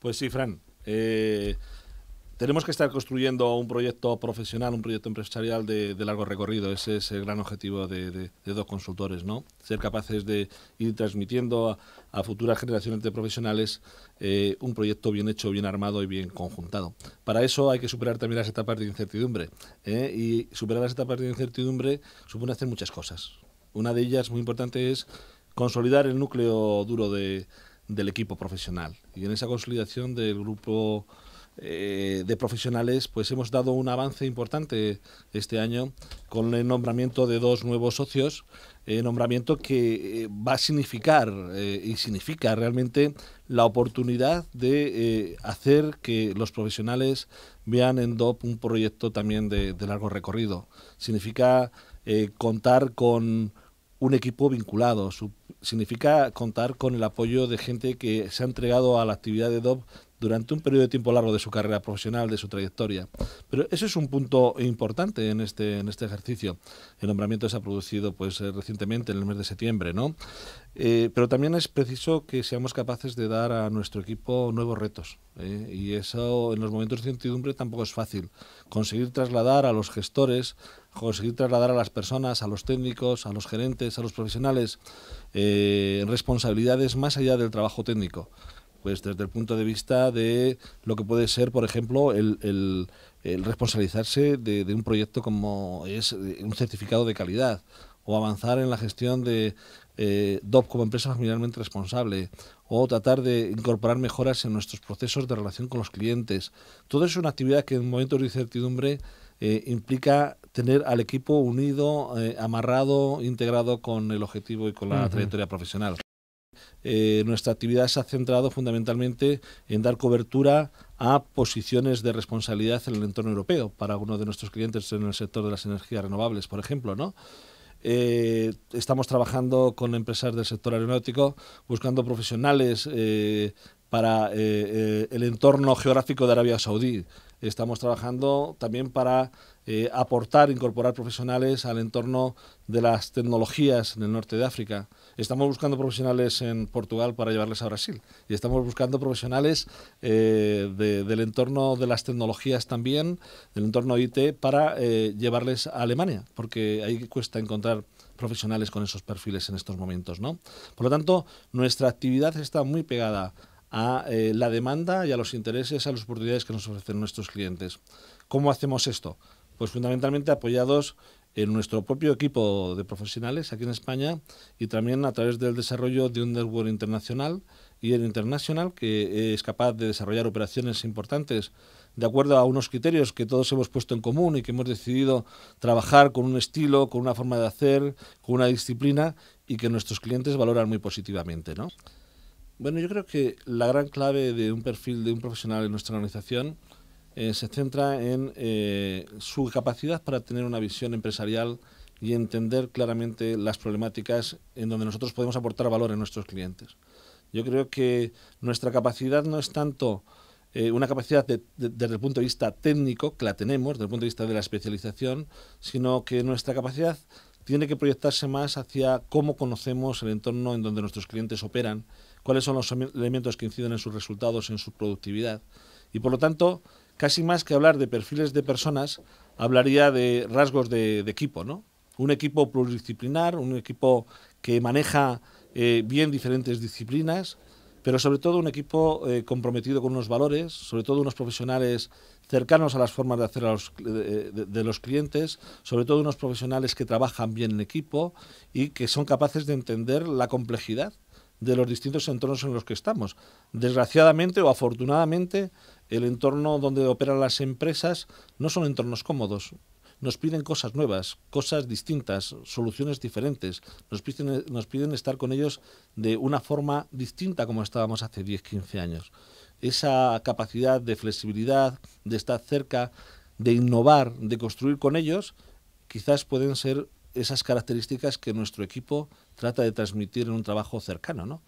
Pues sí, Fran. Eh, tenemos que estar construyendo un proyecto profesional, un proyecto empresarial de, largo recorrido. Ese es el gran objetivo de, dos consultores, ¿no? Ser capaces de ir transmitiendo a, futuras generaciones de profesionales eh, un proyecto bien hecho, bien armado y bien conjuntado. Para eso hay que superar también las etapas de incertidumbre. ¿eh? Y superar las etapas de incertidumbre supone hacer muchas cosas. Una de ellas muy importante es consolidar el núcleo duro de, del equipo profesional. Y en esa consolidación del grupo eh, de profesionales, pues hemos dado un avance importante este año con el nombramiento de dos nuevos socios, eh, nombramiento que eh, va a significar y significa realmente la oportunidad de hacer que los profesionales vean en DOP un proyecto también de, de largo recorrido. Significa contar con un equipo vinculado, su significa contar con el apoyo de gente que se ha entregado a la actividad de DOP durante un periodo de tiempo largo de su carrera profesional, de su trayectoria. Pero eso es un punto importante en este, en este ejercicio. El nombramiento se ha producido pues, eh, recientemente, en el mes de septiembre, ¿no? Eh, pero también es preciso que seamos capaces de dar a nuestro equipo nuevos retos. ¿eh? Y eso en los momentos de incertidumbre tampoco es fácil. Conseguir trasladar a los gestores, conseguir trasladar a las personas, a los técnicos, a los gerentes, a los profesionales, responsabilidades más allá del trabajo técnico pues desde el punto de vista de lo que puede ser, por ejemplo, el, responsabilizarse de, un proyecto como es eh, un certificado de calidad o avanzar en la gestión de eh, DOP como empresa familiarmente responsable o tratar de incorporar mejoras en nuestros procesos de relación con los clientes. Todo es una actividad que en momentos de incertidumbre eh, implica tener al equipo unido, eh, amarrado, integrado con el objetivo y con la trayectoria profesional. Eh, nuestra actividad se ha centrado fundamentalmente en dar cobertura a posiciones de responsabilidad en el entorno europeo para uno de nuestros clientes en el sector de las energías renovables, por ejemplo, ¿no? Eh, estamos trabajando con empresas del sector aeronáutico buscando profesionales eh, para el entorno geográfico de Arabia Saudí. Estamos trabajando también para eh, aportar, incorporar profesionales al entorno de las tecnologías en el norte de África. Estamos buscando profesionales en Portugal para llevarles a Brasil y estamos buscando profesionales eh, del entorno de las tecnologías también, del entorno IT, para eh, llevarles a Alemania, porque ahí cuesta encontrar profesionales con esos perfiles en estos momentos. ¿no? Por lo tanto, nuestra actividad está muy pegada a la demanda y a los intereses, a las oportunidades que nos ofrecen nuestros clientes. ¿Cómo hacemos esto? Pues fundamentalmente apoyados en nuestro propio equipo de profesionales aquí en España y también a través del desarrollo de un network internacional y el internacional que es capaz de desarrollar operaciones importantes de acuerdo a unos criterios que todos hemos puesto en común y que hemos decidido trabajar con un estilo, con una forma de hacer, con una disciplina y que nuestros clientes valoran muy positivamente, Bueno, yo creo que la gran clave de un perfil de un profesional en nuestra organización eh, se centra en eh, su capacidad para tener una visión empresarial y entender claramente las problemáticas en donde nosotros podemos aportar valor a nuestros clientes. Yo creo que nuestra capacidad no es tanto eh, una capacidad desde el punto de vista técnico, que la tenemos, desde el punto de vista de la especialización, sino que nuestra capacidad tiene que proyectarse más hacia cómo conocemos el entorno en donde nuestros clientes operan, cuáles son los elementos que inciden en sus resultados, en su productividad. Y por lo tanto, casi más que hablar de perfiles de personas, hablaría de rasgos de, equipo, ¿no? Un equipo pluridisciplinar, un equipo que maneja eh, bien diferentes disciplinas, pero sobre todo un equipo eh, comprometido con unos valores, sobre todo unos profesionales cercanos a las formas de hacer de, los clientes, sobre todo unos profesionales que trabajan bien en equipo y que son capaces de entender la complejidad de los distintos entornos en los que estamos. Desgraciadamente o afortunadamente, el entorno donde operan las empresas no son entornos cómodos. Nos piden cosas nuevas, cosas distintas, soluciones diferentes. Nos piden, nos piden estar con ellos de una forma distinta como estábamos hace 10, 15 años. Esa capacidad de flexibilidad, de estar cerca, de innovar, de construir con ellos, quizás pueden ser esas características que nuestro equipo trata de transmitir en un trabajo cercano.